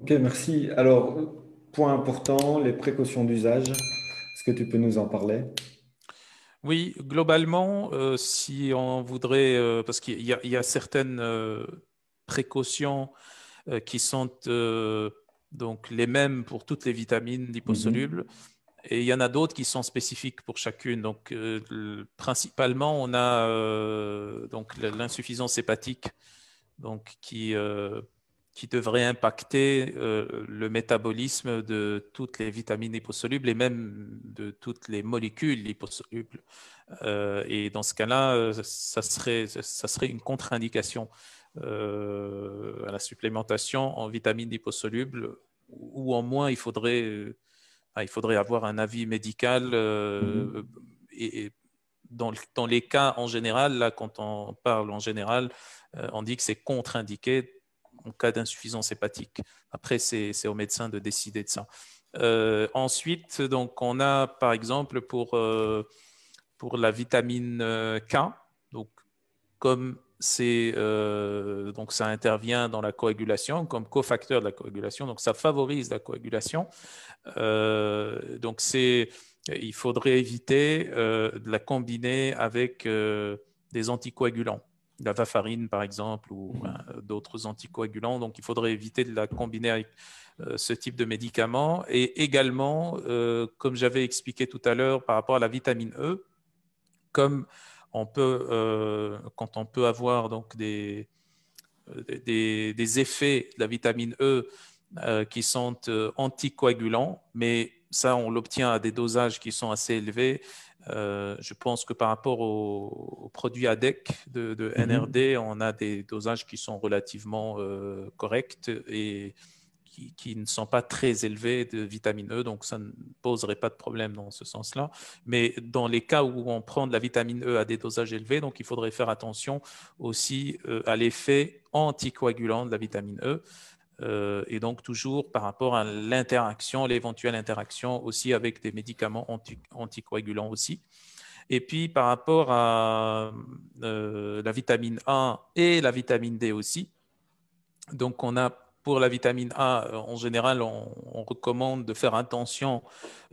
Ok, merci. Alors, point important, les précautions d'usage. Est-ce que tu peux nous en parler Oui, globalement, euh, si on voudrait, euh, parce qu'il y, a certaines euh, précautions qui sont donc les mêmes pour toutes les vitamines liposolubles. Mm-hmm. Et il y en a d'autres qui sont spécifiques pour chacune. Donc, principalement, on a donc l'insuffisance hépatique, donc qui qui devrait impacter euh, le métabolisme de toutes les vitamines liposolubles et même de toutes les molécules liposolubles. Euh, et dans ce cas-là, euh, ça serait, ça serait une contre-indication à la supplémentation en vitamines liposolubles, ou en moins, il faudrait, ah, il faudrait avoir un avis médical. Mm-hmm. et, et dans, dans, les cas en général, là, quand on parle en général, on dit que c'est contre-indiqué en cas d'insuffisance hépatique. Après, c'est au médecin de décider de ça. Euh, ensuite, donc, on a par exemple pour, euh, pour la vitamine euh, K, donc, comme donc ça intervient dans la coagulation comme cofacteur de la coagulation, donc ça favorise la coagulation. donc c'est il faudrait éviter de la combiner avec des anticoagulants la vafarine par exemple ou mhm. hein, d'autres anticoagulants. Donc il faudrait éviter de la combiner avec euh, ce type de médicaments. Et également, euh, comme j'avais expliqué tout à l'heure par rapport à la vitamine E, comme on peut, euh, quand on peut avoir donc des, effets de la vitamine E qui sont anticoagulants, mais ça on l'obtient à des dosages qui sont assez élevés, euh, je pense que par rapport aux, produits ADEC de, mhm. NRD, on a des dosages qui sont relativement euh, corrects et qui, ne sont pas très élevés de vitamine E, donc ça ne poserait pas de problème dans ce sens-là. Mais dans les cas où on prend de la vitamine E à des dosages élevés, donc il faudrait faire attention aussi euh, à l'effet anticoagulant de la vitamine E, euh, et donc toujours par rapport à l'interaction, l'éventuelle interaction aussi avec des médicaments anticoagulants aussi. Et puis par rapport à euh, la vitamine A et la vitamine D aussi. Donc on a pour la vitamine A, euh, en général, on, recommande de faire attention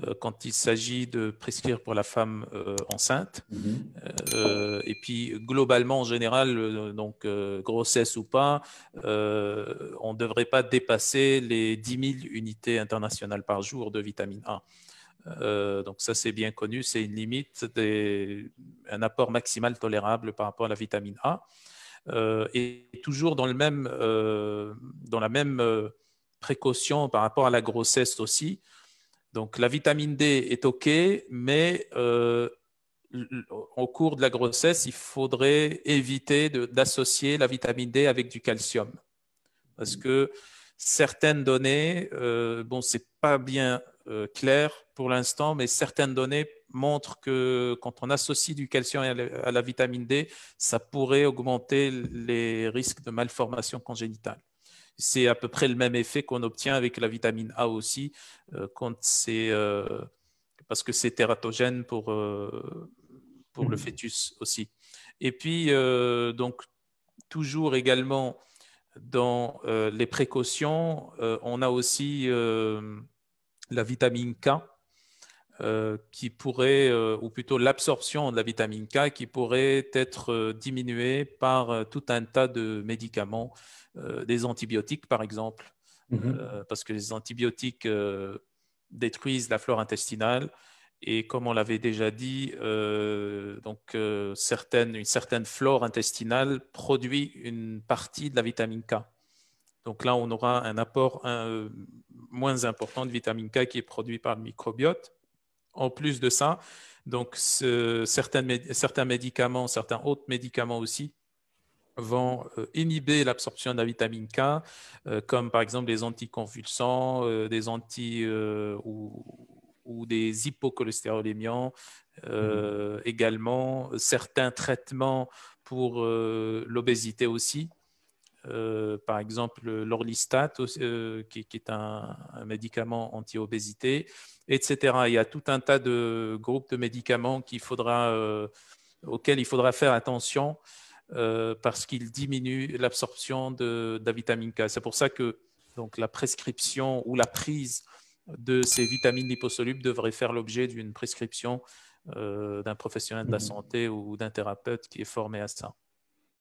euh, quand il s'agit de prescrire pour la femme euh, enceinte. Mm-hmm. et puis, globalement, en général, donc grossesse ou pas, on ne devrait pas dépasser les 10 000 unités internationales par jour de vitamine A. donc ça c'est bien connu, c'est une limite, des, un apport maximal tolérable par rapport à la vitamine A et euh, toujours dans, le même, euh, dans la même euh, précaution par rapport à la grossesse aussi. Donc la vitamine D est OK, mais au cours de la grossesse, il faudrait éviter d'associer la vitamine D avec du calcium. Parce que certaines données, euh, bon, c'est pas bien clair pour l'instant, mais certaines données montre que quand on associe du calcium à la vitamine D, ça pourrait augmenter les risques de malformations congénitales. C'est à peu près le même effet qu'on obtient avec la vitamine A aussi, euh, euh, parce que c'est tératogène pour, euh, le mmh. fœtus aussi. Et puis, donc, toujours également dans les précautions, on a aussi la vitamine K euh, qui pourrait, euh, ou plutôt l'absorption de la vitamine K qui pourrait être euh, diminuée par tout un tas de médicaments, des antibiotiques par exemple, mmh parce que les antibiotiques détruisent la flore intestinale. Et comme on l'avait déjà dit, donc, certaines, une certaine flore intestinale produit une partie de la vitamine K. Donc là, on aura un apport moins important de vitamine K qui est produit par le microbiote en plus de ça. Donc, certains, médicaments, certains autres médicaments aussi vont euh, inhiber l'absorption de la vitamine K, euh, comme par exemple des anticonvulsants, euh, des anti ou, des hypocholestérolémiants, mm-hmm. également certains traitements pour l'obésité aussi. Euh, par exemple l'orlistat, euh, qui, est un, médicament anti-obésité, etc. Il y a tout un tas de groupes de médicaments euh, auxquels il faudra faire attention parce qu'ils diminuent l'absorption de, la vitamine K. C'est pour ça que donc, la prescription ou la prise de ces vitamines liposolubles devrait faire l'objet d'une prescription d'un professionnel de la mmh. santé ou d'un thérapeute qui est formé à ça.